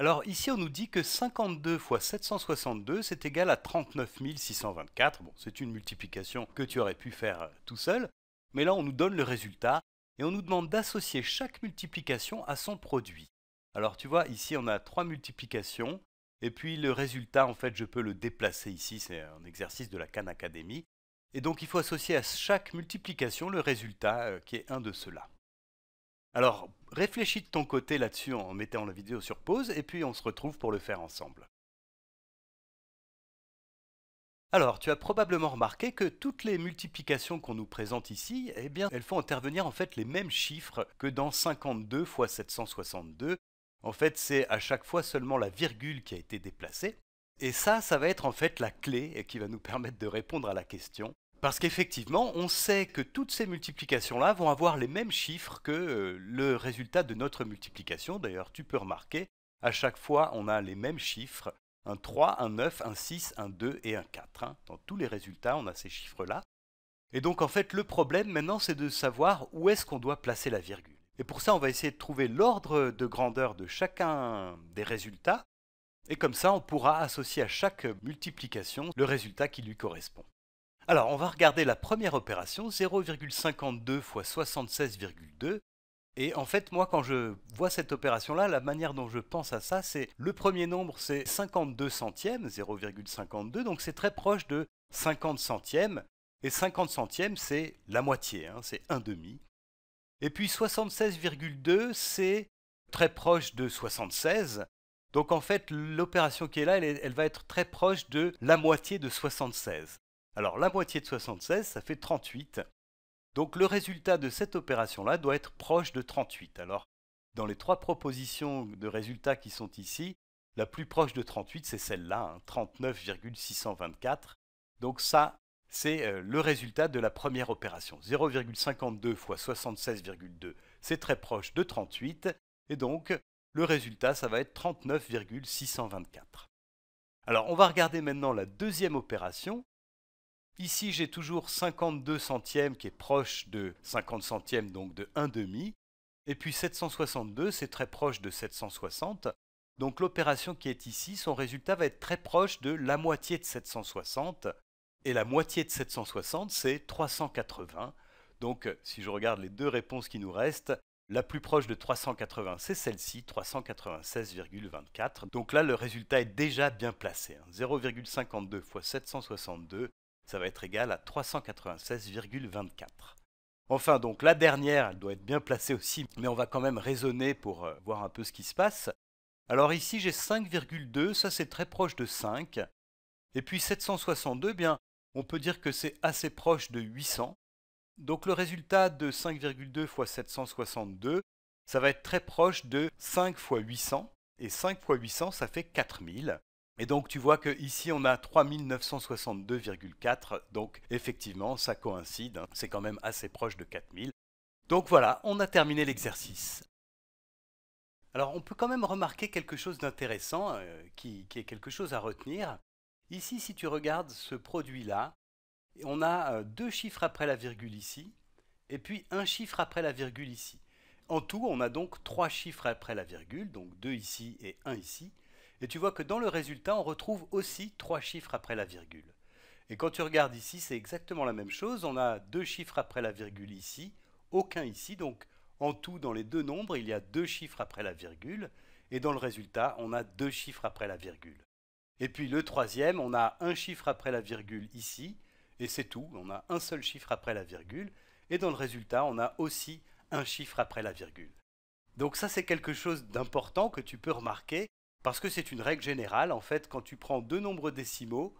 Alors ici on nous dit que 52 fois 762 c'est égal à 39 624. Bon, c'est une multiplication que tu aurais pu faire euh, tout seul, mais là on nous donne le résultat et on nous demande d'associer chaque multiplication à son produit. Alors tu vois, ici on a trois multiplications et puis le résultat en fait je peux le déplacer ici, c'est un exercice de la Khan Academy. Et donc il faut associer à chaque multiplication le résultat euh, qui est un de ceux-là. Alors Réfléchis de ton côté là-dessus en mettant la vidéo sur pause et puis on se retrouve pour le faire ensemble. Alors, tu as probablement remarqué que toutes les multiplications qu'on nous présente ici, eh bien, elles font intervenir en fait les mêmes chiffres que dans 52 x 762. En fait, c'est à chaque fois seulement la virgule qui a été déplacée. Et ça, ça va être en fait la clé qui va nous permettre de répondre à la question parce qu'effectivement, on sait que toutes ces multiplications-là vont avoir les mêmes chiffres que euh, le résultat de notre multiplication. D'ailleurs, tu peux remarquer, à chaque fois, on a les mêmes chiffres. Un 3, un 9, un 6, un 2 et un 4. Hein. Dans tous les résultats, on a ces chiffres-là. Et donc, en fait, le problème maintenant, c'est de savoir où est-ce qu'on doit placer la virgule. Et pour ça, on va essayer de trouver l'ordre de grandeur de chacun des résultats. Et comme ça, on pourra associer à chaque multiplication le résultat qui lui correspond. Alors, on va regarder la première opération, 0,52 x 76,2. Et en fait, moi, quand je vois cette opération-là, la manière dont je pense à ça, c'est le premier nombre, c'est 52 centièmes, 0,52, donc c'est très proche de 50 centièmes. Et 50 centièmes, c'est la moitié, hein, c'est un demi. Et puis 76,2, c'est très proche de 76. Donc en fait, l'opération qui est là, elle, va être très proche de la moitié de 76. Alors la moitié de 76, ça fait 38. Donc le résultat de cette opération-là doit être proche de 38. Alors dans les trois propositions de résultats qui sont ici, la plus proche de 38, c'est celle-là, 39,624. Hein, donc ça, c'est euh, le résultat de la première opération. 0,52 fois 76,2, c'est très proche de 38. Et donc, le résultat, ça va être 39,624. Alors, on va regarder maintenant la deuxième opération. Ici, j'ai toujours 52 centièmes qui est proche de 50 centièmes, donc de 1 demi. Et puis 762, c'est très proche de 760. Donc l'opération qui est ici, son résultat va être très proche de la moitié de 760. Et la moitié de 760, c'est 380. Donc euh, si je regarde les deux réponses qui nous restent, la plus proche de 380, c'est celle-ci, 396,24. Donc là, le résultat est déjà bien placé. 0,52 hein. fois 762, ça va être égal à 396,24. Enfin donc la dernière, elle doit être bien placée aussi, mais on va quand même raisonner pour euh, voir un peu ce qui se passe. Alors ici j'ai 5,2, ça c'est très proche de 5. Et puis 762, eh bien on peut dire que c'est assez proche de 800. Donc le résultat de 5,2 fois 762, ça va être très proche de 5 x 800. Et 5 fois 800, ça fait 4000. Et donc tu vois que ici on a 3962,4, donc effectivement ça coïncide, hein. c'est quand même assez proche de 4000. Donc voilà, on a terminé l'exercice. Alors on peut quand même remarquer quelque chose d'intéressant, euh, qui, est quelque chose à retenir. Ici si tu regardes ce produit-là, on a euh, deux chiffres après la virgule ici, et puis un chiffre après la virgule ici. En tout, on a donc trois chiffres après la virgule, donc deux ici et un ici. Et tu vois que dans le résultat, on retrouve aussi trois chiffres après la virgule. Et quand tu regardes ici, c'est exactement la même chose. On a deux chiffres après la virgule ici, aucun ici. Donc en tout, dans les deux nombres, il y a deux chiffres après la virgule. Et dans le résultat, on a deux chiffres après la virgule. Et puis le troisième, on a un chiffre après la virgule ici. Et c'est tout, on a un seul chiffre après la virgule. Et dans le résultat, on a aussi un chiffre après la virgule. Donc ça, c'est quelque chose d'important que tu peux remarquer parce que c'est une règle générale, en fait, quand tu prends deux nombres décimaux,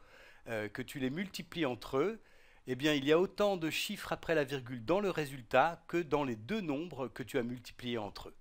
euh, que tu les multiplies entre eux, eh bien, il y a autant de chiffres après la virgule dans le résultat que dans les deux nombres que tu as multipliés entre eux.